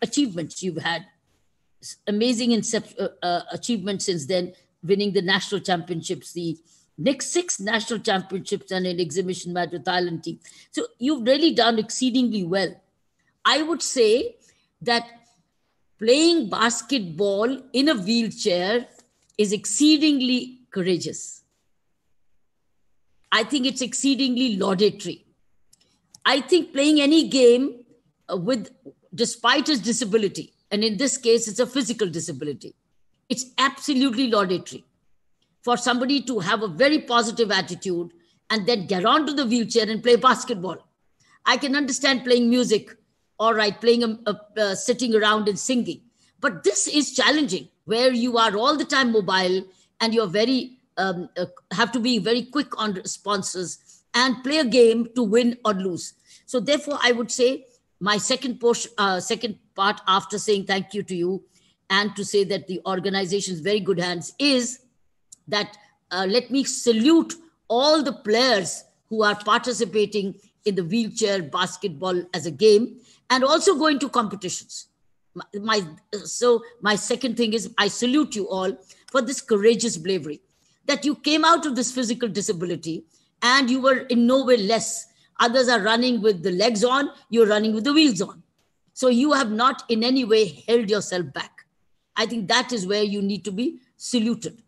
achievements you've had. Amazing incep- uh, uh, achievements since then, winning the national championships, the next six national championships, and an exhibition match with Thailand team. So you've really done exceedingly well. I would say that playing basketball in a wheelchair is exceedingly courageous. I think it's exceedingly laudatory. I think playing any game uh, with despite his disability, and in this case, it's a physical disability, it's absolutely laudatory for somebody to have a very positive attitude and then get onto the wheelchair and play basketball. I can understand playing music, all right, playing a, a, sitting around and singing, but this is challenging where you are all the time mobile and you're very um, uh, have to be very quick on responses and play a game to win or lose. So therefore, I would say my second portion, uh, second part after saying thank you to you and to say that the organization is very good hands is that uh, let me salute all the players who are participating in the wheelchair basketball as a game and also going to competitions my, my so my second thing is i salute you all for this courageous bravery that you came out of this physical disability and you were in no way less Others are running with the legs on, you're running with the wheels on. So you have not in any way held yourself back. I think that is where you need to be saluted.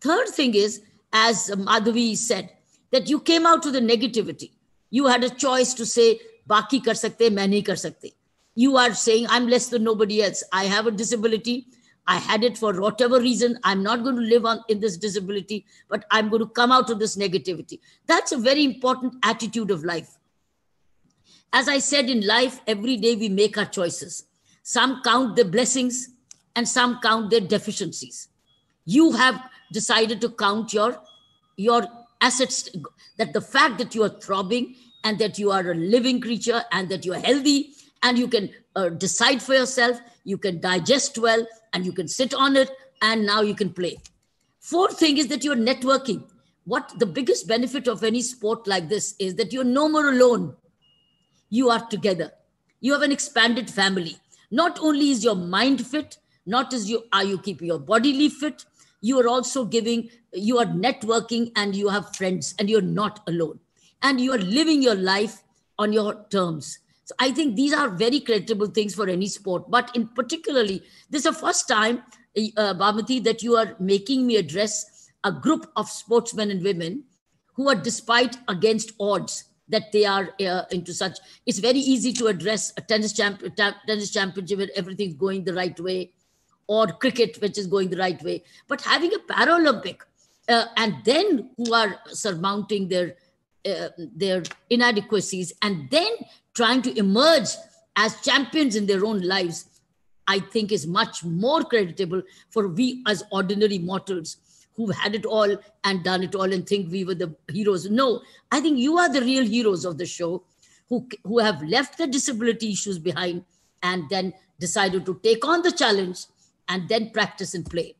Third thing is, as Madhavi said, that you came out to the negativity. You had a choice to say, Baki kar sakte, main nahi kar sakte. You are saying, I'm less than nobody else. I have a disability. I had it for whatever reason. I'm not going to live on in this disability, but I'm going to come out of this negativity. That's a very important attitude of life. As I said, in life, every day we make our choices. Some count their blessings and some count their deficiencies. You have decided to count your, your assets, that the fact that you are throbbing and that you are a living creature and that you are healthy and you can uh, decide for yourself, you can digest well, and you can sit on it and now you can play. Fourth thing is that you're networking. What the biggest benefit of any sport like this is that you're no more alone. You are together. You have an expanded family. Not only is your mind fit, not as you are you keeping your bodily fit, you are also giving, you are networking and you have friends and you're not alone. And you are living your life on your terms. So I think these are very creditable things for any sport. But in particularly, this is the first time, uh, that you are making me address a group of sportsmen and women who are despite against odds that they are uh, into such. It's very easy to address a tennis, champ, ta- tennis championship where everything's going the right way or cricket, which is going the right way. But having a Paralympic uh, and then who are surmounting their uh, their inadequacies and then trying to emerge as champions in their own lives, I think is much more creditable for we as ordinary mortals who've had it all and done it all and think we were the heroes. No, I think you are the real heroes of the show who, who have left the disability issues behind and then decided to take on the challenge and then practice and play.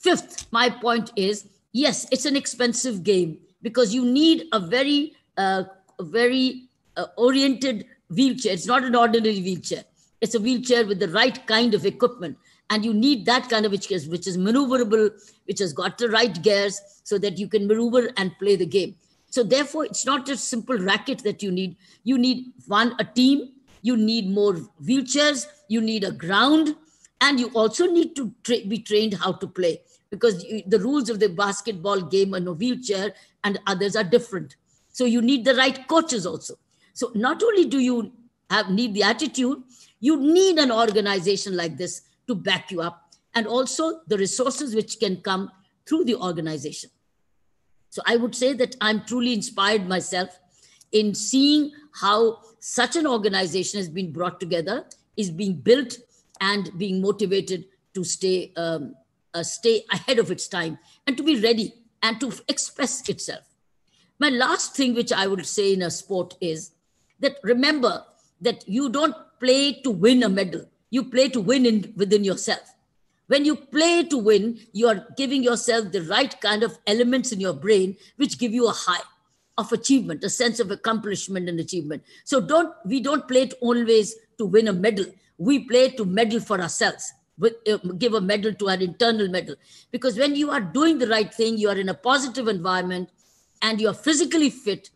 Fifth, my point is yes, it's an expensive game because you need a very, uh, very uh, oriented wheelchair. It's not an ordinary wheelchair. It's a wheelchair with the right kind of equipment. And you need that kind of wheelchair, which is maneuverable, which has got the right gears so that you can maneuver and play the game. So therefore, it's not a simple racket that you need. You need one, a team, you need more wheelchairs, you need a ground, and you also need to tra- be trained how to play because you, the rules of the basketball game and a wheelchair and others are different. So you need the right coaches also. So not only do you have, need the attitude, you need an organization like this to back you up and also the resources which can come through the organization. So I would say that I'm truly inspired myself in seeing how such an organization has been brought together, is being built, and being motivated to stay um, uh, stay ahead of its time and to be ready and to express itself. My last thing, which I would say in a sport, is that remember that you don't play to win a medal, you play to win in, within yourself. When you play to win, you are giving yourself the right kind of elements in your brain which give you a high of achievement, a sense of accomplishment and achievement. So don't we don't play it always to win a medal. We play to medal for ourselves. With, uh, give a medal to an internal medal because when you are doing the right thing, you are in a positive environment, and you are physically fit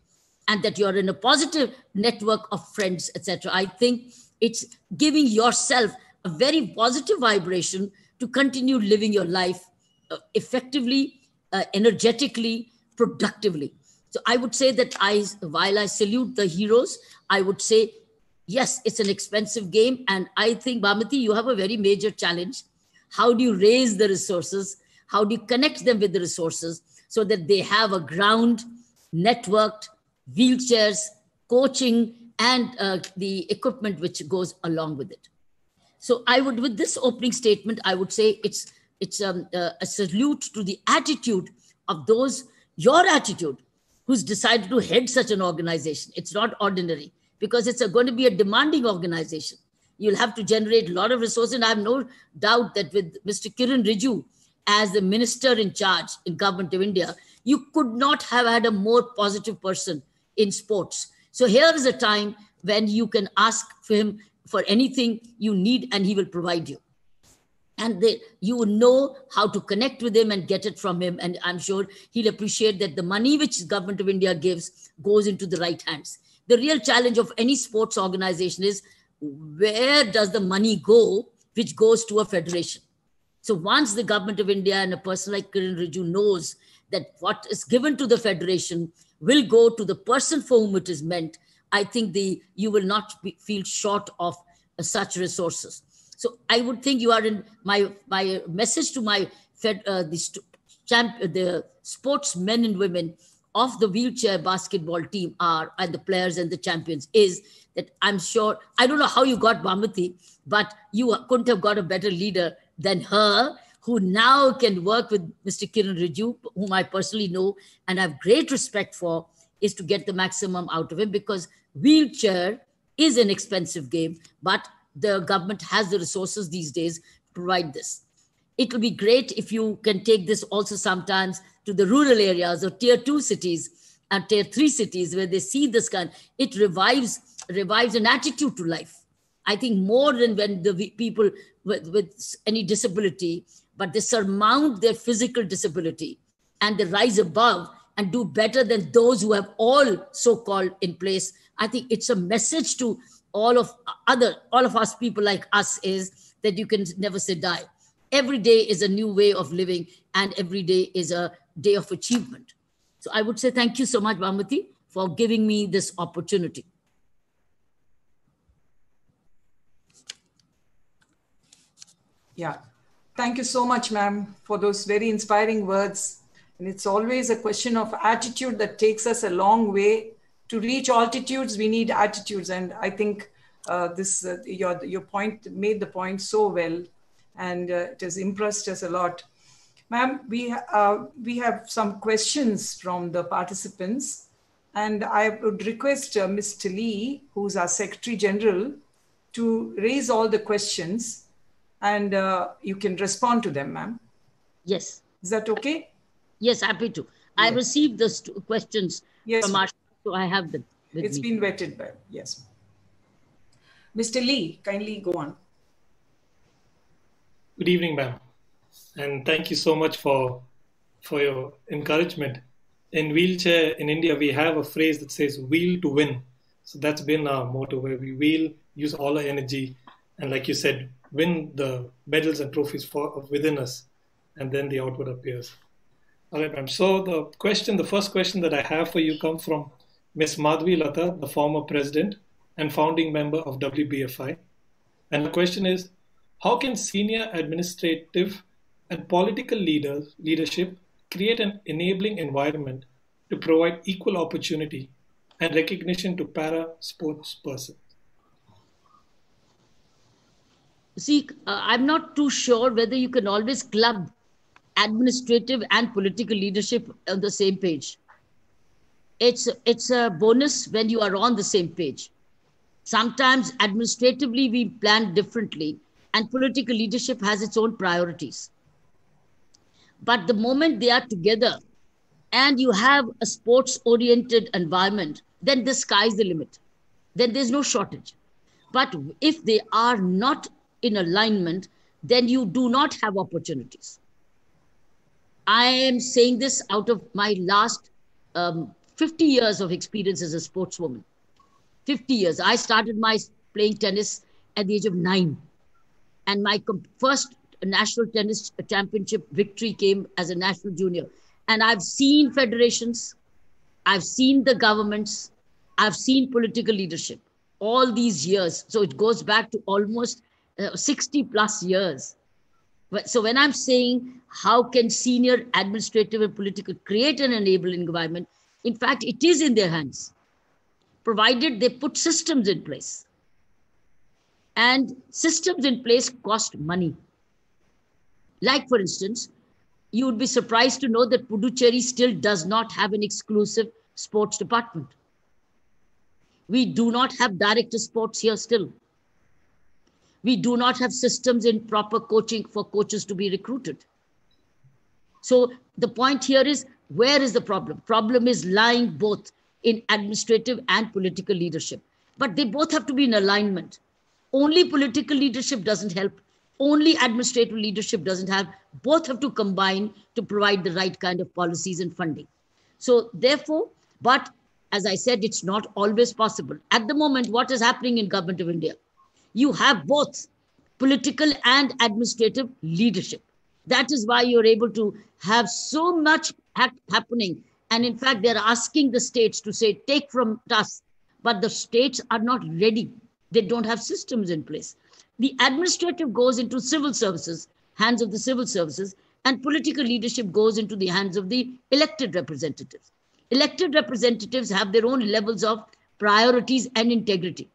and that you're in a positive network of friends, etc. I think it's giving yourself a very positive vibration to continue living your life uh, effectively, uh, energetically, productively. So I would say that I, while I salute the heroes, I would say, yes, it's an expensive game. And I think, Bhamati, you have a very major challenge. How do you raise the resources? How do you connect them with the resources so that they have a ground, networked, wheelchairs, coaching, and uh, the equipment which goes along with it. So I would, with this opening statement, I would say it's it's um, uh, a salute to the attitude of those your attitude who's decided to head such an organization. It's not ordinary because it's a, going to be a demanding organization. You'll have to generate a lot of resources, and I have no doubt that with Mr. Kiran Riju as the minister in charge in government of India, you could not have had a more positive person in sports. So here is a time when you can ask for him for anything you need and he will provide you. And they, you will know how to connect with him and get it from him. And I'm sure he'll appreciate that the money which government of India gives goes into the right hands. The real challenge of any sports organization is where does the money go which goes to a federation? So once the government of India and a person like Kiran Raju knows that what is given to the federation will go to the person for whom it is meant, I think the you will not be, feel short of uh, such resources. So I would think you are in my my message to my fed uh, the st- champ uh, the sportsmen and women of the wheelchair basketball team are and the players and the champions is that I'm sure I don't know how you got Bhamati, but you couldn't have got a better leader than her who now can work with Mr. Kiran Raju, whom I personally know and have great respect for, is to get the maximum out of him because wheelchair is an expensive game, but the government has the resources these days to provide this. It will be great if you can take this also sometimes to the rural areas or tier two cities and tier three cities where they see this kind. It revives revives an attitude to life. I think more than when the people with, with any disability but they surmount their physical disability and they rise above and do better than those who have all so called in place. I think it's a message to all of other all of us people like us is that you can never say die. Every day is a new way of living, and every day is a day of achievement. So I would say thank you so much, Bhamati, for giving me this opportunity. Yeah, Thank you so much, ma'am, for those very inspiring words. And it's always a question of attitude that takes us a long way. To reach altitudes, we need attitudes. And I think uh, this uh, your, your point made the point so well. And uh, it has impressed us a lot. Ma'am, we, uh, we have some questions from the participants. And I would request uh, Mr. Lee, who's our Secretary General, to raise all the questions and uh, you can respond to them, ma'am. Yes. Is that okay? Yes, happy to. Yes. I received those questions yes, from Ash. so I have them. It's me. been vetted by, yes. Mr. Lee, kindly go on. Good evening, ma'am. And thank you so much for, for your encouragement. In wheelchair in India, we have a phrase that says wheel to win. So that's been our motto where we will use all our energy. And like you said, win the medals and trophies for uh, within us, and then the outward appears. All right, ma'am. So the question, the first question that I have for you, comes from Ms. Madhvi Lata, the former president and founding member of WBFI, and the question is, how can senior administrative and political leaders leadership create an enabling environment to provide equal opportunity and recognition to para sports persons? see, uh, I'm not too sure whether you can always club administrative and political leadership on the same page. It's, it's a bonus when you are on the same page. Sometimes administratively we plan differently, and political leadership has its own priorities. But the moment they are together and you have a sports oriented environment, then the sky's the limit. Then there's no shortage. But if they are not in alignment, then you do not have opportunities. I am saying this out of my last um, 50 years of experience as a sportswoman. 50 years. I started my playing tennis at the age of nine. And my first national tennis championship victory came as a national junior. And I've seen federations, I've seen the governments, I've seen political leadership all these years. So it goes back to almost uh, 60 plus years. But, so when I'm saying how can senior administrative and political create an enabling environment, in fact, it is in their hands, provided they put systems in place. And systems in place cost money. Like, for instance, you would be surprised to know that Puducherry still does not have an exclusive sports department. We do not have director sports here still. We do not have systems in proper coaching for coaches to be recruited. So the point here is where is the problem? Problem is lying both in administrative and political leadership. But they both have to be in alignment. Only political leadership doesn't help. Only administrative leadership doesn't have. Both have to combine to provide the right kind of policies and funding. So, therefore, but as I said, it's not always possible. At the moment, what is happening in government of India? you have both political and administrative leadership. That is why you're able to have so much ha- happening. And in fact, they're asking the states to say, take from us. But the states are not ready. They don't have systems in place. The administrative goes into civil services, hands of the civil services, and political leadership goes into the hands of the elected representatives. Elected representatives have their own levels of priorities and integrity.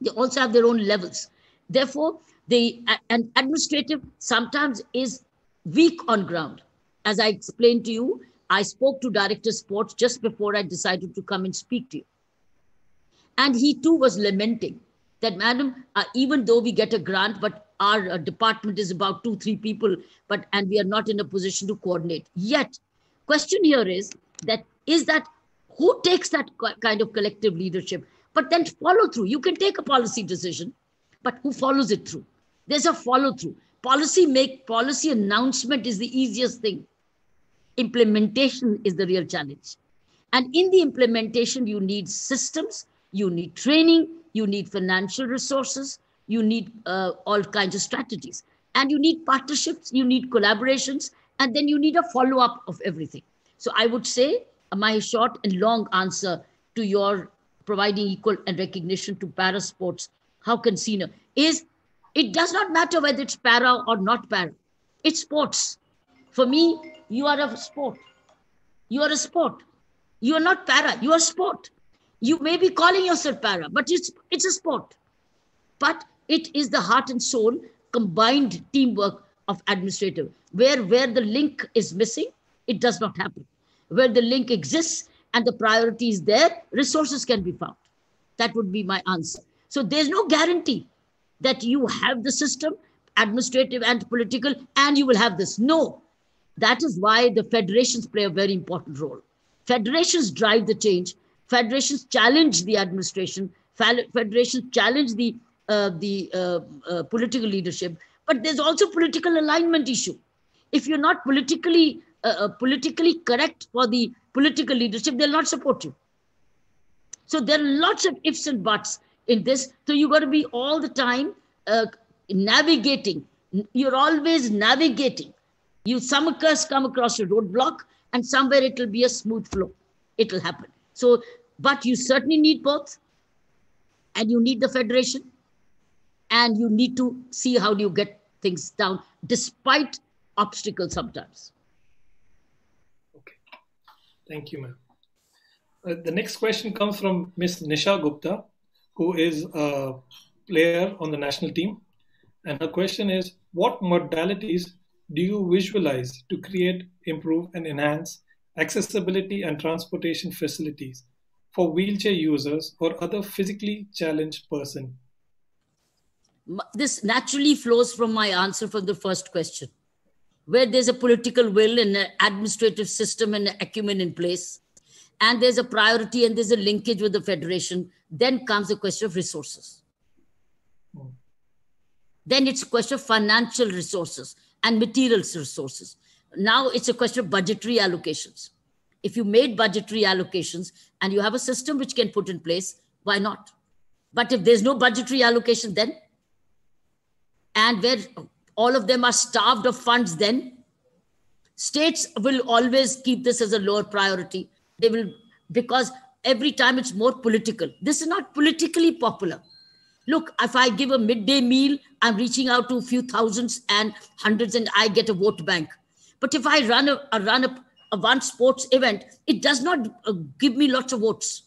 They also have their own levels. Therefore, the an administrative sometimes is weak on ground. As I explained to you, I spoke to director sports just before I decided to come and speak to you. And he too was lamenting that, madam, uh, even though we get a grant, but our uh, department is about two, three people, but and we are not in a position to coordinate. Yet, question here is that is that who takes that kind of collective leadership? but then follow through. You can take a policy decision, but who follows it through? There's a follow through. Policy make policy announcement is the easiest thing. Implementation is the real challenge. And in the implementation, you need systems, you need training, you need financial resources, you need uh, all kinds of strategies. And you need partnerships, you need collaborations, and then you need a follow up of everything. So I would say my short and long answer to your providing equal and recognition to para sports, how can Cena is it does not matter whether it's para or not para. It's sports. For me, you are a sport. You are a sport. You are not para, you are sport. You may be calling yourself para, but it's it's a sport. But it is the heart and soul combined teamwork of administrative. Where where the link is missing, it does not happen. Where the link exists, and the priority is there, resources can be found. That would be my answer. So there's no guarantee that you have the system, administrative and political, and you will have this. No. That is why the federations play a very important role. Federations drive the change. Federations challenge the administration. Federations challenge the uh, the uh, uh, political leadership. But there's also political alignment issue. If you're not politically uh, uh, politically correct for the political leadership, they'll not support you. So there are lots of ifs and buts in this. So you have got to be all the time uh, navigating. You're always navigating. You some curse come across a roadblock, and somewhere it'll be a smooth flow. It'll happen. So, but you certainly need both, and you need the federation, and you need to see how do you get things down despite obstacles sometimes. Thank you, ma'am. Uh, the next question comes from Ms. Nisha Gupta, who is a player on the national team. And her question is What modalities do you visualize to create, improve, and enhance accessibility and transportation facilities for wheelchair users or other physically challenged person? This naturally flows from my answer for the first question where there's a political will and an administrative system and an acumen in place, and there's a priority and there's a linkage with the federation, then comes the question of resources. Then it's a question of financial resources and materials resources. Now it's a question of budgetary allocations. If you made budgetary allocations and you have a system which can put in place, why not? But if there's no budgetary allocation, then and where all of them are starved of funds then. States will always keep this as a lower priority. They will, because every time it's more political. This is not politically popular. Look, if I give a midday meal, I'm reaching out to a few thousands and hundreds, and I get a vote bank. But if I run a, a run a, a one sports event, it does not uh, give me lots of votes.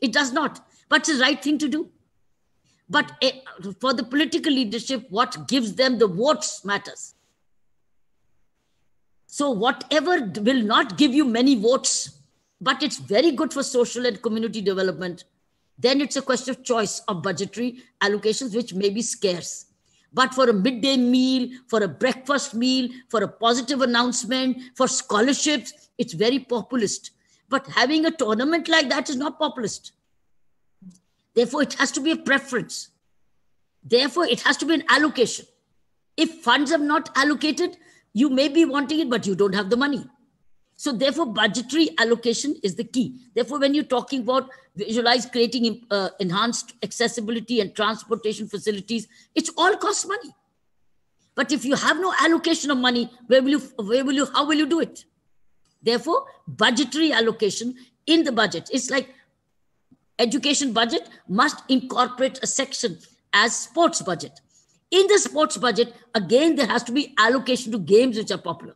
It does not, but it's the right thing to do. But for the political leadership, what gives them the votes matters. So, whatever will not give you many votes, but it's very good for social and community development, then it's a question of choice of budgetary allocations, which may be scarce. But for a midday meal, for a breakfast meal, for a positive announcement, for scholarships, it's very populist. But having a tournament like that is not populist. Therefore, it has to be a preference. Therefore, it has to be an allocation. If funds are not allocated, you may be wanting it, but you don't have the money. So, therefore, budgetary allocation is the key. Therefore, when you're talking about visualize creating uh, enhanced accessibility and transportation facilities, it's all cost money. But if you have no allocation of money, where will you, where will you, how will you do it? Therefore, budgetary allocation in the budget. It's like education budget must incorporate a section as sports budget. In the sports budget, again, there has to be allocation to games which are popular.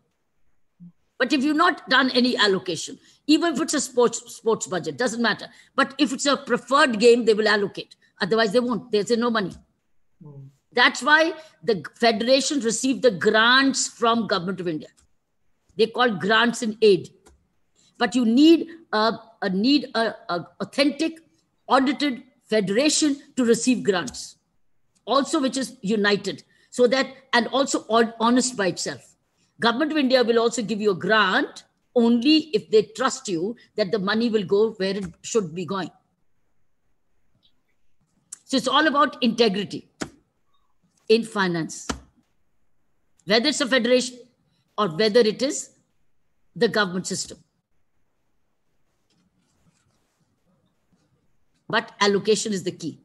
But if you've not done any allocation, even if it's a sports sports budget, doesn't matter. But if it's a preferred game, they will allocate. Otherwise, they won't. They say no money. Hmm. That's why the federation received the grants from government of India. They call grants and aid. But you need a, a need a, a authentic audited federation to receive grants, also which is united, so that and also honest by itself. Government of India will also give you a grant only if they trust you that the money will go where it should be going. So it's all about integrity in finance, whether it's a federation or whether it is the government system. But allocation is the key.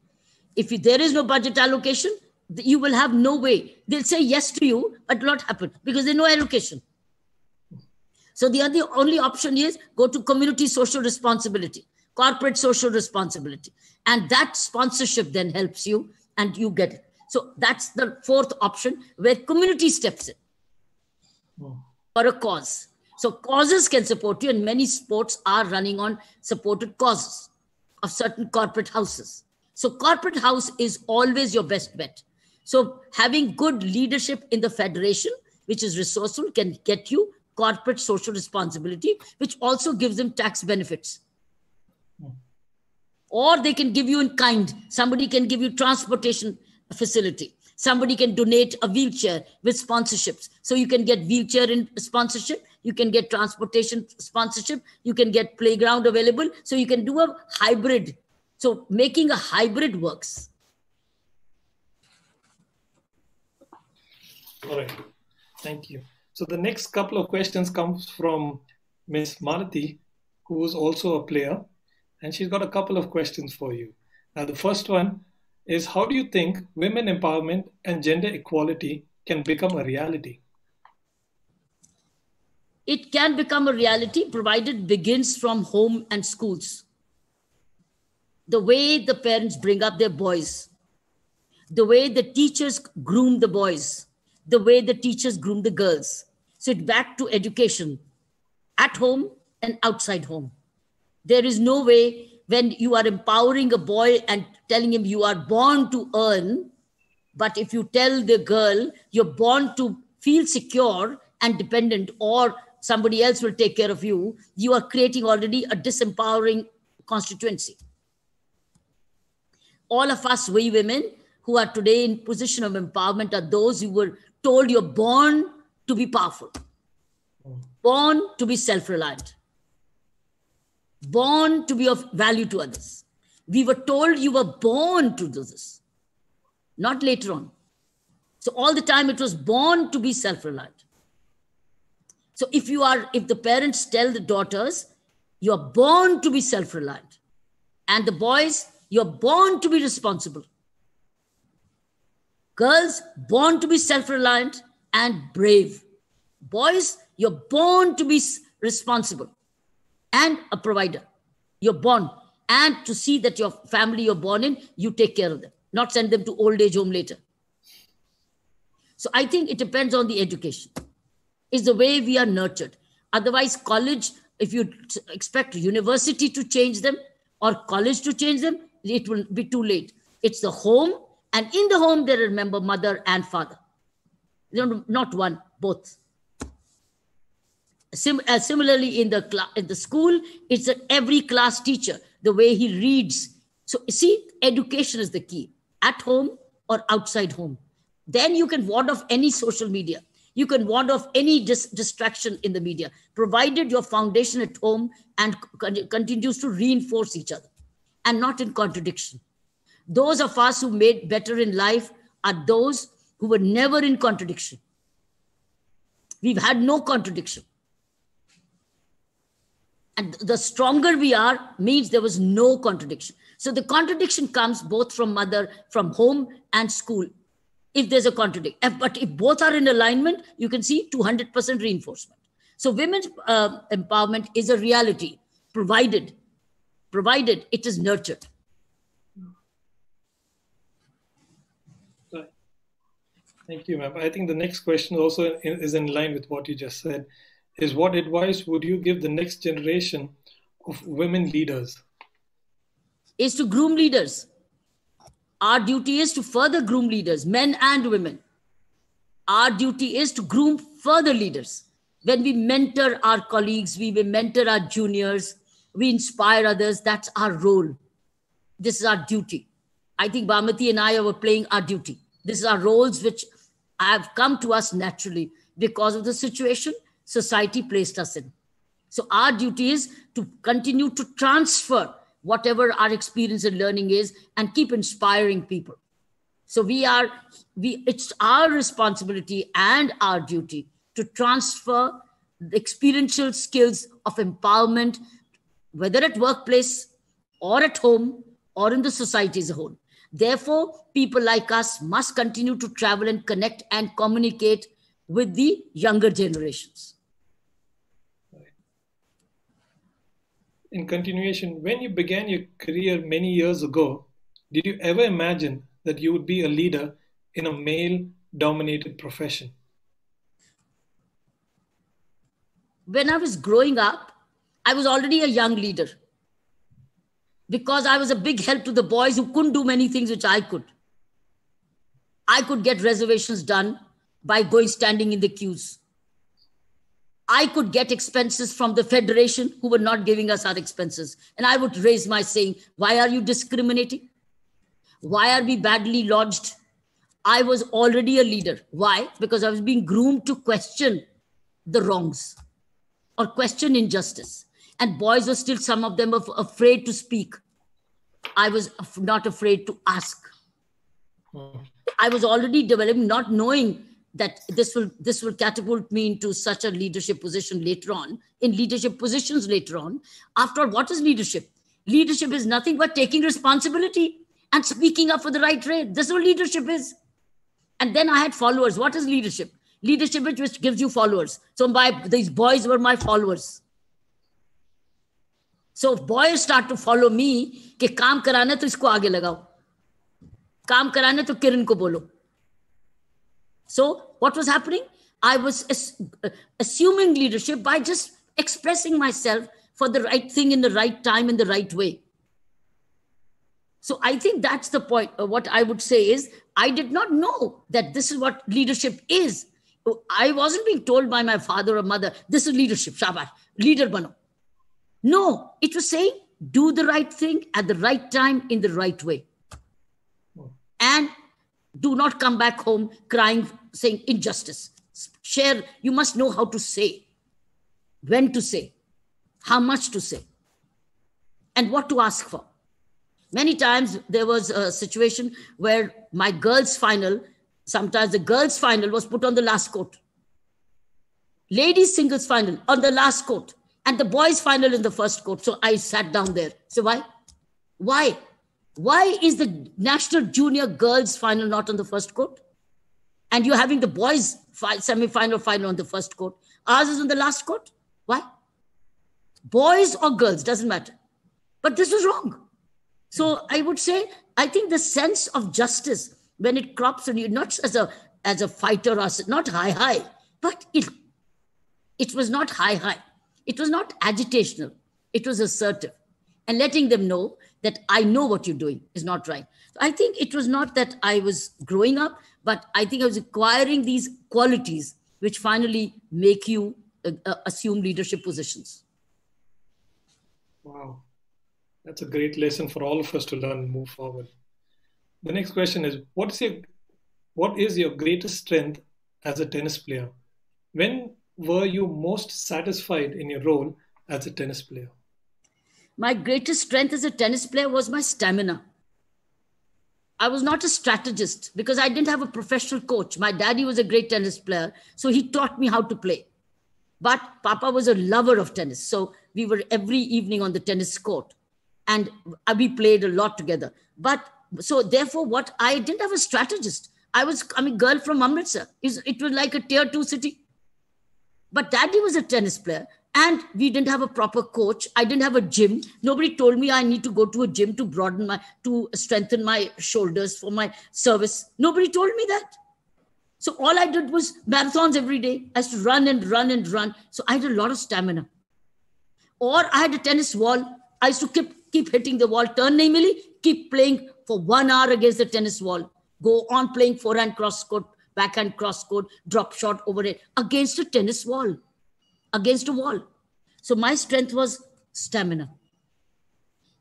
If there is no budget allocation, you will have no way. They'll say yes to you, but not happen because there's no allocation. So the other only option is go to community social responsibility, corporate social responsibility. And that sponsorship then helps you and you get it. So that's the fourth option where community steps in oh. for a cause. So causes can support you, and many sports are running on supported causes of certain corporate houses. So, corporate house is always your best bet. So, having good leadership in the federation, which is resourceful, can get you corporate social responsibility, which also gives them tax benefits. Hmm. Or they can give you in kind. Somebody can give you transportation facility. Somebody can donate a wheelchair with sponsorships. So you can get wheelchair in sponsorship, you can get transportation sponsorship, you can get playground available. So you can do a hybrid. So making a hybrid works. All right. Thank you. So the next couple of questions comes from Miss marathi who is also a player, and she's got a couple of questions for you. Now the first one is how do you think women empowerment and gender equality can become a reality? It can become a reality provided begins from home and schools. The way the parents bring up their boys, the way the teachers groom the boys, the way the teachers groom the girls. So it's back to education at home and outside home. There is no way when you are empowering a boy and telling him you are born to earn, but if you tell the girl you're born to feel secure and dependent or somebody else will take care of you, you are creating already a disempowering constituency. All of us, we women who are today in position of empowerment are those who were told you're born to be powerful, mm. born to be self-reliant born to be of value to others. We were told you were born to do this, not later on. So all the time it was born to be self-reliant. So if you are, if the parents tell the daughters, you are born to be self-reliant, and the boys, you are born to be responsible. Girls, born to be self-reliant and brave. Boys, you're born to be responsible and a provider. You're born. And to see that your family you're born in, you take care of them, not send them to old age home later. So I think it depends on the education, is the way we are nurtured. Otherwise, college, if you expect university to change them or college to change them, it will be too late. It's the home, and in the home, they remember mother and father. Not one, both. Sim, uh, similarly, in the, cl- in the school, it's every class teacher, the way he reads. So, see, education is the key at home or outside home. Then you can ward off any social media. You can ward off any dis- distraction in the media, provided your foundation at home and continues to reinforce each other and not in contradiction. Those of us who made better in life are those who were never in contradiction. We've had no contradiction. And the stronger we are means there was no contradiction. So the contradiction comes both from mother, from home, and school. If there's a contradiction, eh, but if both are in alignment, you can see 200% reinforcement. So women's uh, empowerment is a reality, provided, provided it is nurtured. Thank you, ma'am. I think the next question also is in line with what you just said is what advice would you give the next generation of women leaders? Is to groom leaders. Our duty is to further groom leaders, men and women. Our duty is to groom further leaders. When we mentor our colleagues, we mentor our juniors, we inspire others. That's our role. This is our duty. I think Bhamati and I were playing our duty. This is our roles which have come to us naturally because of the situation society placed us in. So our duty is to continue to transfer whatever our experience and learning is and keep inspiring people. So we are we it's our responsibility and our duty to transfer the experiential skills of empowerment, whether at workplace or at home or in the society as a whole. Therefore, people like us must continue to travel and connect and communicate with the younger generations. in continuation, when you began your career many years ago, did you ever imagine that you would be a leader in a male dominated profession? When I was growing up, I was already a young leader because I was a big help to the boys who couldn't do many things which I could. I could get reservations done by going standing in the queues. I could get expenses from the Federation who were not giving us our expenses. And I would raise my saying, Why are you discriminating? Why are we badly lodged? I was already a leader. Why? Because I was being groomed to question the wrongs or question injustice. And boys were still, some of them, were afraid to speak. I was not afraid to ask. Hmm. I was already developing, not knowing that this will this will catapult me into such a leadership position later on in leadership positions later on after all what is leadership leadership is nothing but taking responsibility and speaking up for the right trade this is what leadership is and then i had followers what is leadership leadership which gives you followers so my these boys were my followers so boys start to follow me कि काम कराना तो इसको आगे लगाओ काम कराना तो किरण को बोलो so, what was happening? I was ass- uh, assuming leadership by just expressing myself for the right thing in the right time in the right way. So, I think that's the point. Uh, what I would say is, I did not know that this is what leadership is. Oh, I wasn't being told by my father or mother, this is leadership, shabash, leader bano. No, it was saying, do the right thing at the right time in the right way. Hmm. And do not come back home crying, saying injustice. Share, you must know how to say, when to say, how much to say, and what to ask for. Many times there was a situation where my girls' final, sometimes the girls' final was put on the last court. Ladies' singles final on the last court, and the boys' final in the first court. So I sat down there. So why? Why? Why is the national junior girls final not on the first court? And you're having the boys fi- semi-final final on the first court. Ours is on the last court. Why? Boys or girls, doesn't matter. But this is wrong. So I would say, I think the sense of justice when it crops on you, not as a as a fighter or not high high, but it it was not high high. It was not agitational. It was assertive, and letting them know that I know what you're doing is not right. So I think it was not that I was growing up, but I think I was acquiring these qualities which finally make you uh, uh, assume leadership positions. Wow. That's a great lesson for all of us to learn and move forward. The next question is what is your what is your greatest strength as a tennis player? When were you most satisfied in your role as a tennis player? my greatest strength as a tennis player was my stamina. I was not a strategist because I didn't have a professional coach. My daddy was a great tennis player, so he taught me how to play. But Papa was a lover of tennis, so we were every evening on the tennis court, and uh, we played a lot together. But so therefore, what I didn't have a strategist. I was I mean, girl from Amritsar. It was like a tier two city. But daddy was a tennis player, and we didn't have a proper coach i didn't have a gym nobody told me i need to go to a gym to broaden my to strengthen my shoulders for my service nobody told me that so all i did was marathons every day i used to run and run and run so i had a lot of stamina or i had a tennis wall i used to keep keep hitting the wall turn namely keep playing for one hour against the tennis wall go on playing forehand cross court backhand cross court drop shot over it against a tennis wall against a wall. So my strength was stamina.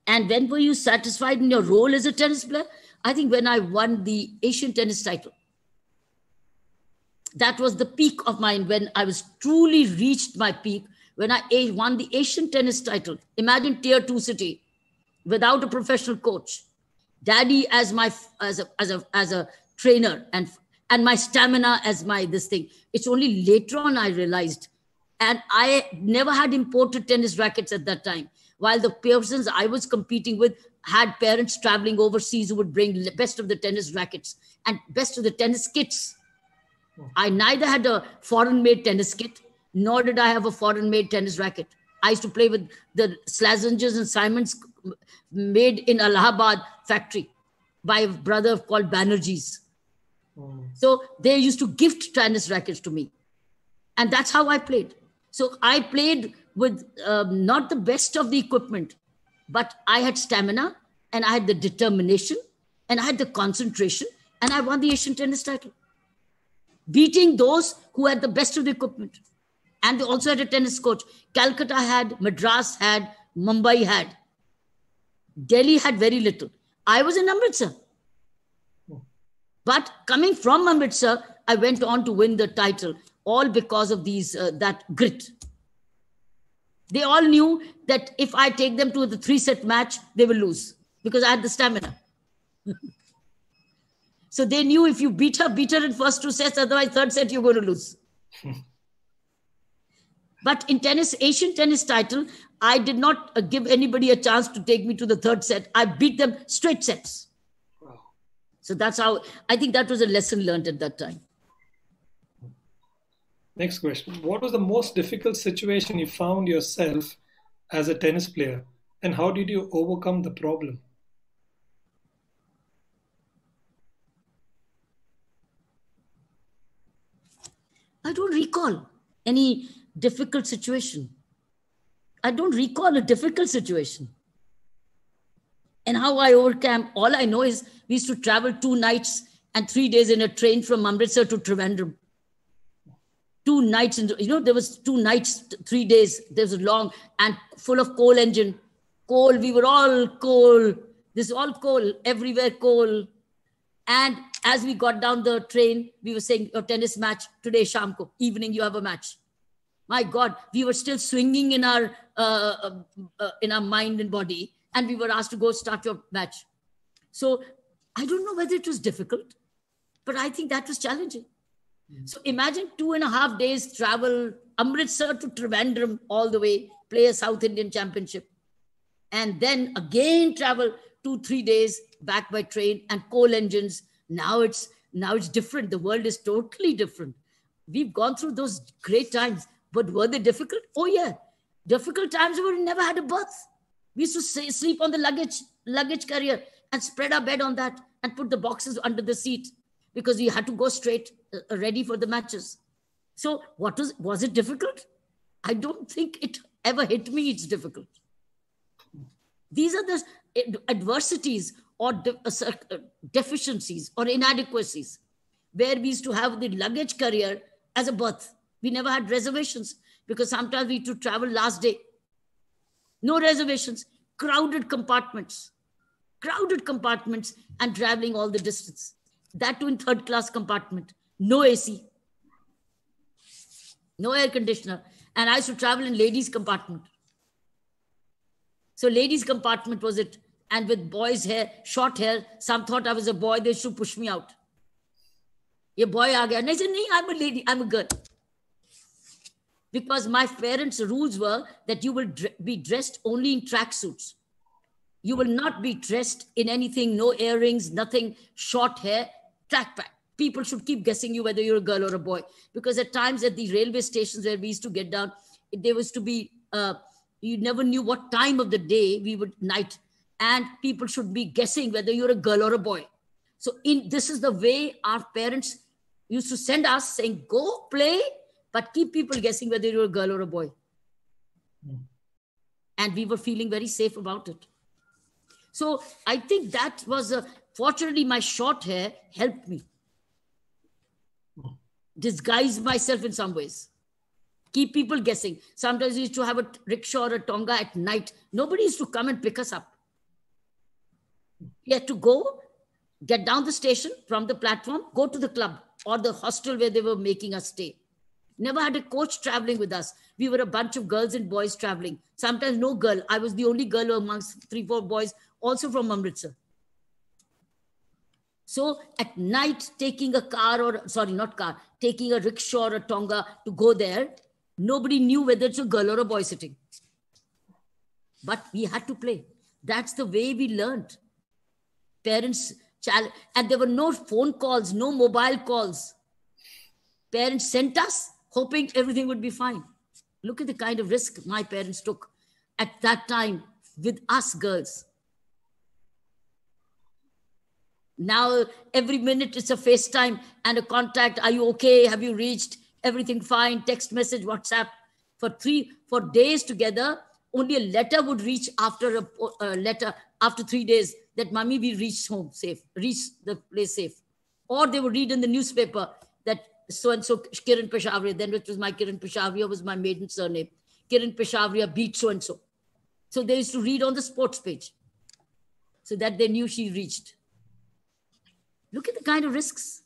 And when were you satisfied in your role as a tennis player? I think when I won the Asian tennis title. That was the peak of mine when I was truly reached my peak when I won the Asian tennis title. Imagine tier two city without a professional coach, daddy as my as a as a as a trainer and and my stamina as my this thing. It's only later on I realized and I never had imported tennis rackets at that time, while the persons I was competing with had parents traveling overseas who would bring best of the tennis rackets and best of the tennis kits. Hmm. I neither had a foreign made tennis kit, nor did I have a foreign made tennis racket. I used to play with the Slazengers and Simons made in Allahabad factory by a brother called Banerjee's. Oh. So they used to gift tennis rackets to me. And that's how I played. So I played with um, not the best of the equipment, but I had stamina and I had the determination and I had the concentration and I won the Asian tennis title, beating those who had the best of the equipment. And they also had a tennis coach. Calcutta had, Madras had, Mumbai had. Delhi had very little. I was in Amritsar. Hmm. But coming from Amritsar, I went on to win the title all because of these uh, that grit they all knew that if i take them to the three set match they will lose because i had the stamina so they knew if you beat her beat her in first two sets otherwise third set you're going to lose but in tennis asian tennis title i did not uh, give anybody a chance to take me to the third set i beat them straight sets so that's how i think that was a lesson learned at that time Next question. What was the most difficult situation you found yourself as a tennis player, and how did you overcome the problem? I don't recall any difficult situation. I don't recall a difficult situation. And how I overcame, all I know is we used to travel two nights and three days in a train from Amritsar to Trivandrum two nights and you know there was two nights three days there was long and full of coal engine coal we were all coal this is all coal everywhere coal and as we got down the train we were saying your tennis match today shamko evening you have a match my god we were still swinging in our uh, uh, uh in our mind and body and we were asked to go start your match so i don't know whether it was difficult but i think that was challenging Hmm. So imagine two and a half days travel Amritsar to Trivandrum all the way, play a South Indian championship. And then again travel two, three days back by train and coal engines. Now it's now it's different. The world is totally different. We've gone through those great times, but were they difficult? Oh yeah. Difficult times where we never had a berth. We used to say, sleep on the luggage, luggage carrier and spread our bed on that and put the boxes under the seat because we had to go straight uh, ready for the matches. So what was was it difficult? I don't think it ever hit me. It's difficult. These are the adversities or uh, uh, deficiencies or inadequacies where we used to have the luggage carrier as a berth. We never had reservations because sometimes we had to travel last day. No reservations, crowded compartments, crowded compartments, and traveling all the distance. That too in third class compartment no AC, no air conditioner, and I used to travel in ladies' compartment. So ladies' compartment was it, and with boys' hair, short hair. Some thought I was a boy; they should push me out. A boy आ गया. And I said, "No, i I'm a lady. I'm a girl." Because my parents' rules were that you will be dressed only in tracksuits. You will not be dressed in anything, no earrings, nothing, short hair, track pack people should keep guessing you whether you're a girl or a boy. Because at times at the railway stations where we used to get down, there was to be, uh, you never knew what time of the day we would night. And people should be guessing whether you're a girl or a boy. So in this is the way our parents used to send us saying, go play, but keep people guessing whether you're a girl or a boy. Hmm. And we were feeling very safe about it. So I think that was a, fortunately, my short hair helped me disguise myself in some ways, keep people guessing. Sometimes we used to have a rickshaw or a tonga at night. Nobody used to come and pick us up. We had to go, get down the station from the platform, go to the club or the hostel where they were making us stay. Never had a coach traveling with us. We were a bunch of girls and boys traveling. Sometimes no girl. I was the only girl amongst three, four boys, also from Amritsar. So at night, taking a car or, sorry, not car, taking a rickshaw or a tonga to go there, nobody knew whether it's a girl or a boy sitting. But we had to play. That's the way we learned. Parents, and there were no phone calls, no mobile calls. Parents sent us hoping everything would be fine. Look at the kind of risk my parents took at that time with us girls. Now every minute it's a FaceTime and a contact. Are you okay? Have you reached? Everything fine? Text message, WhatsApp. For three, for days together, only a letter would reach after a, a letter after three days that mommy we reached home safe, reached the place safe. Or they would read in the newspaper that so and so Kiran Peshawariya, then which was my Kiran Peshawariya was my maiden surname. Kiran Peshawariya beat so and so. So they used to read on the sports page so that they knew she reached. Look at the kind of risks.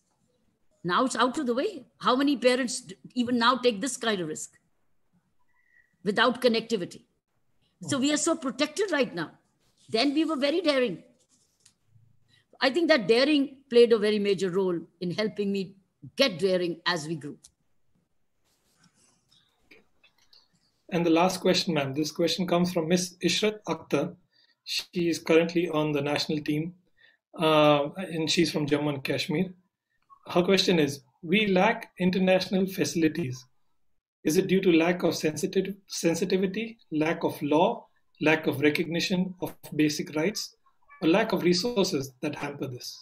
Now it's out of the way. How many parents even now take this kind of risk without connectivity? So we are so protected right now. Then we were very daring. I think that daring played a very major role in helping me get daring as we grew. And the last question, ma'am. This question comes from Miss Ishrat Akhtar. She is currently on the national team uh, and she's from Jammu and Kashmir. Her question is: We lack international facilities. Is it due to lack of sensitive sensitivity, lack of law, lack of recognition of basic rights, or lack of resources that hamper this?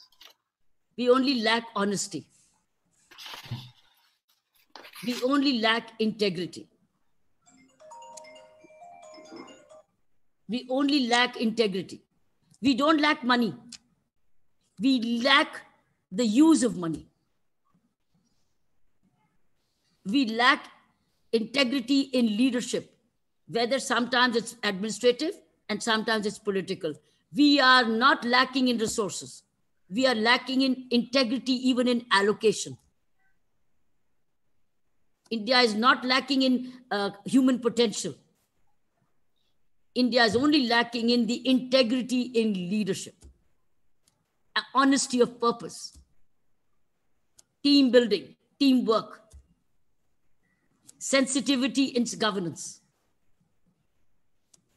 We only lack honesty. We only lack integrity. We only lack integrity. We don't lack money we lack the use of money. We lack integrity in leadership, whether sometimes it's administrative and sometimes it's political. We are not lacking in resources. We are lacking in integrity, even in allocation. India is not lacking in uh, human potential. India is only lacking in the integrity in leadership honesty of purpose, team building, teamwork, sensitivity in governance.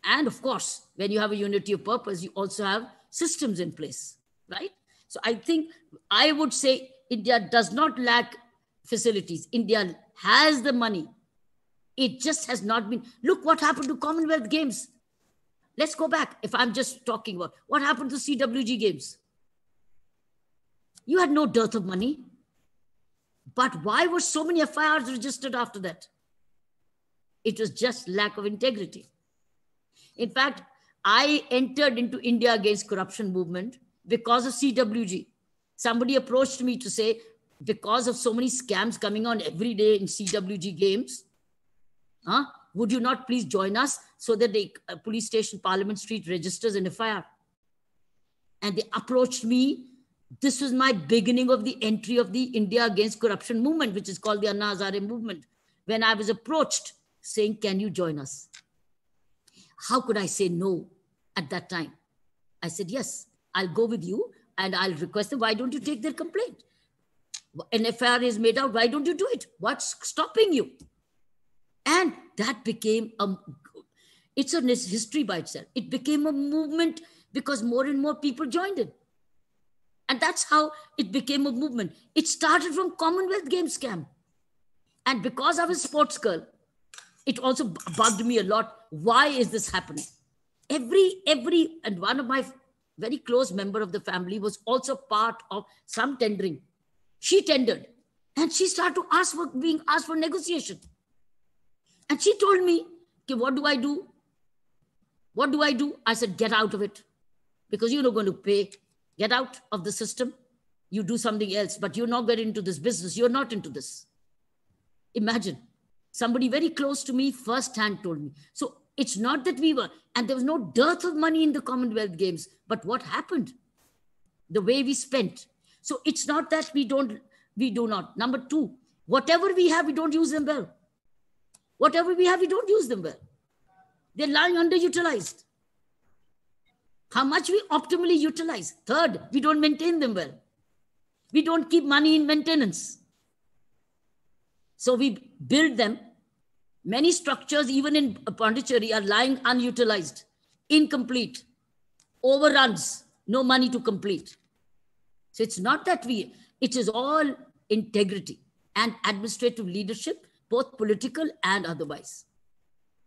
And of course, when you have a unity of purpose, you also have systems in place, right? So I think I would say India does not lack facilities. India has the money. It just has not been. Look what happened to Commonwealth Games. Let's go back. If I'm just talking about what happened to CWG Games, you had no dearth of money. But why were so many FIRs registered after that? It was just lack of integrity. In fact, I entered into India against corruption movement because of CWG. Somebody approached me to say, because of so many scams coming on every day in CWG games, huh, would you not please join us so that the uh, police station Parliament Street registers an FIR? And they approached me this was my beginning of the entry of the India Against Corruption movement, which is called the Anna Hazare movement, when I was approached saying, Can you join us? How could I say no at that time? I said, Yes, I'll go with you and I'll request them, Why don't you take their complaint? An FIR is made out, why don't you do it? What's stopping you? And that became a it's a history by itself. It became a movement because more and more people joined it and that's how it became a movement. It started from Commonwealth Games Camp. And because I was a sports girl, it also bugged me a lot. Why is this happening? Every, every, and one of my very close member of the family was also part of some tendering. She tendered and she started to ask for being asked for negotiation. And she told me, okay, what do I do? What do I do? I said, get out of it because you're not going to pay. Get out of the system. You do something else, but you're not getting into this business. You're not into this. Imagine somebody very close to me firsthand told me. So it's not that we were, and there was no dearth of money in the Commonwealth Games, but what happened? The way we spent. So it's not that we don't, we do not. Number two, whatever we have, we don't use them well. Whatever we have, we don't use them well. They're lying underutilized how much we optimally utilize. Third, we don't maintain them well. We don't keep money in maintenance. So we build them. Many structures, even in Pondicherry, are lying unutilized, incomplete, overruns, no money to complete. So it's not that we, it is all integrity and administrative leadership, both political and otherwise.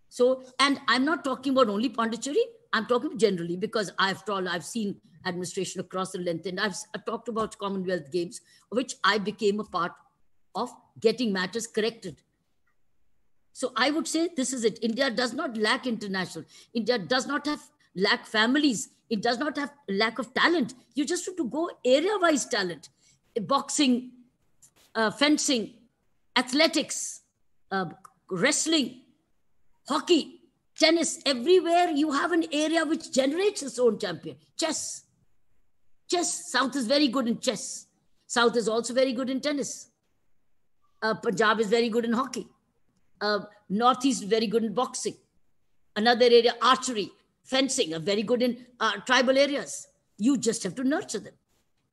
So, and I'm not talking about only Pondicherry, I'm talking generally because after all, I've seen administration across the length, and I've talked about Commonwealth Games, which I became a part of getting matters corrected. So I would say this is it. India does not lack international. India does not have lack families. It does not have lack of talent. You just have to go area-wise talent, boxing, uh, fencing, athletics, uh, wrestling, hockey, tennis, everywhere you have an area which generates its own champion. Chess. Chess. South is very good in chess. South is also very good in tennis. Uh, Punjab is very good in hockey. Uh, Northeast is very good in boxing. Another area, archery, fencing, are very good in uh, tribal areas. You just have to nurture them.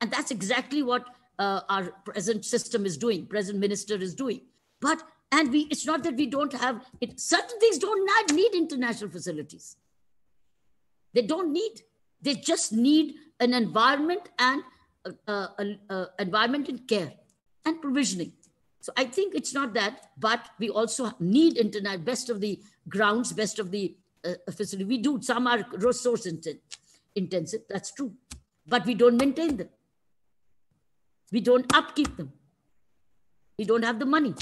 And that's exactly what uh, our present system is doing, present minister is doing. But and we, it's not that we don't have it. Certain things don't not need international facilities. They don't need. They just need an environment and uh, uh, environment and care and provisioning. So I think it's not that, but we also need internet, best of the grounds, best of the uh, facility. We do. Some are resource inten- intensive. That's true, but we don't maintain them. We don't upkeep them. We don't have the money.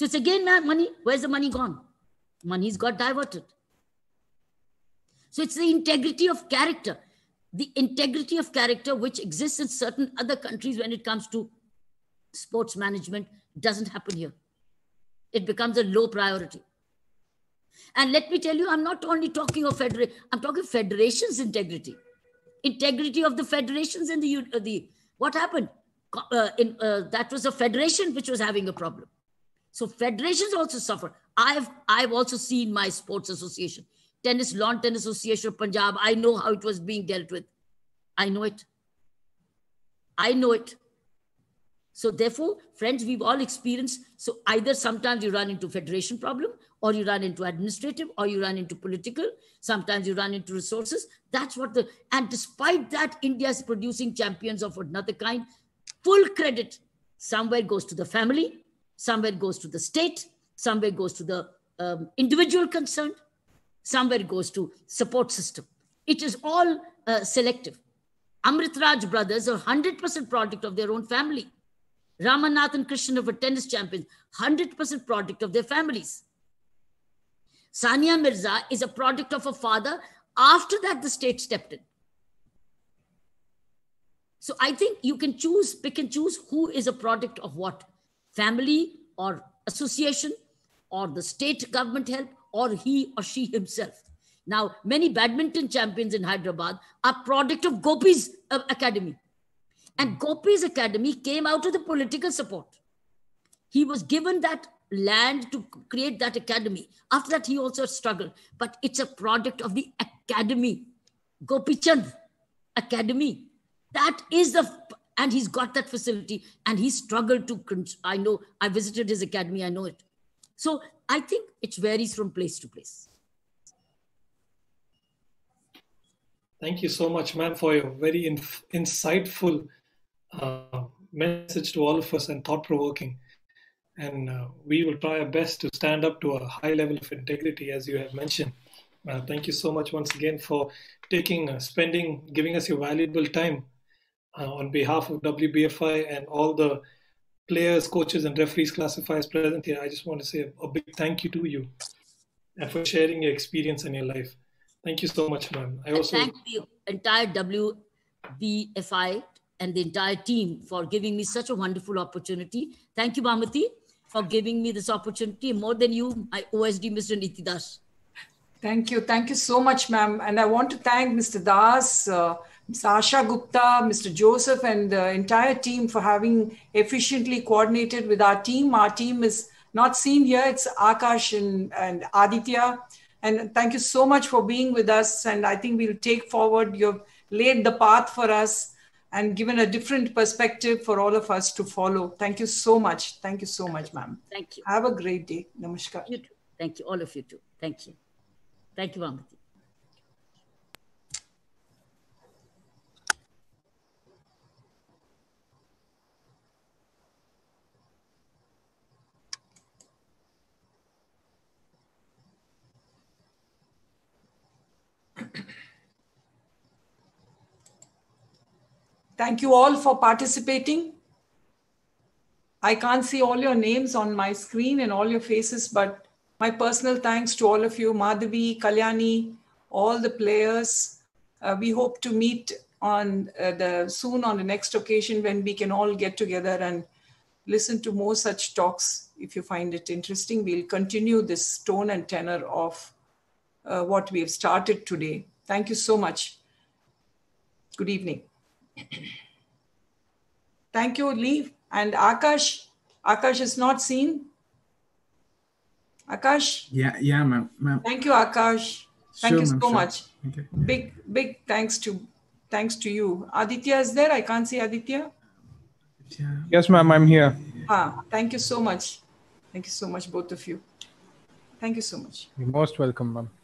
So it's again that money. Where's the money gone? Money's got diverted. So it's the integrity of character, the integrity of character which exists in certain other countries when it comes to sports management doesn't happen here. It becomes a low priority. And let me tell you, I'm not only talking of federation, I'm talking federation's integrity, integrity of the federations in the, uh, the what happened uh, in uh, that was a federation which was having a problem. So federations also suffer. I've I've also seen my sports association, tennis, lawn tennis association of Punjab. I know how it was being dealt with. I know it. I know it. So therefore, friends, we've all experienced. So either sometimes you run into federation problem, or you run into administrative, or you run into political. Sometimes you run into resources. That's what the and despite that, India is producing champions of another kind. Full credit somewhere goes to the family, somewhere goes to the state, somewhere goes to the um, individual concerned, somewhere goes to support system. It is all uh, selective. Amritraj brothers are 100% product of their own family. Ramanath and Krishnan were tennis champions, 100% product of their families. Sania Mirza is a product of her father. After that, the state stepped in. So I think you can choose, pick and choose who is a product of what family or association or the state government help or he or she himself. Now, many badminton champions in Hyderabad are product of Gopi's uh, academy. And Gopi's academy came out of the political support. He was given that land to create that academy. After that, he also struggled, but it's a product of the academy. Gopichand Academy. That is the and he's got that facility and he struggled to i know i visited his academy i know it so i think it varies from place to place thank you so much ma'am for your very insightful uh, message to all of us and thought provoking and uh, we will try our best to stand up to a high level of integrity as you have mentioned uh, thank you so much once again for taking uh, spending giving us your valuable time uh, on behalf of WBFI and all the players, coaches, and referees, classifiers present here, I just want to say a big thank you to you and for sharing your experience and your life. Thank you so much, ma'am. I also thank the entire WBFI and the entire team for giving me such a wonderful opportunity. Thank you, Bhamati, for giving me this opportunity. More than you, I OSD Mr. Nitidas. Thank you. Thank you so much, ma'am. And I want to thank Mr. Das. Uh, Sasha Gupta, Mr. Joseph, and the entire team for having efficiently coordinated with our team. Our team is not seen here, it's Akash and, and Aditya. And thank you so much for being with us. And I think we'll take forward, you've laid the path for us and given a different perspective for all of us to follow. Thank you so much. Thank you so much, ma'am. Thank you. Have a great day. Namaskar. You too. Thank you, all of you too. Thank you. Thank you, Amity. Thank you all for participating. I can't see all your names on my screen and all your faces, but my personal thanks to all of you, Madhavi, Kalyani, all the players. Uh, we hope to meet on uh, the soon on the next occasion when we can all get together and listen to more such talks. If you find it interesting, we'll continue this tone and tenor of uh, what we have started today. Thank you so much. Good evening. Thank you, Leave. And Akash, Akash is not seen. Akash? Yeah, yeah, ma'am. Ma Thank you, Akash. Thank sure, you so sure. much. Okay. Big, big thanks to thanks to you. Aditya is there. I can't see Aditya. Yes, ma'am, I'm here. Ah, thank you so much. Thank you so much, both of you. Thank you so much. You're most welcome, ma'am.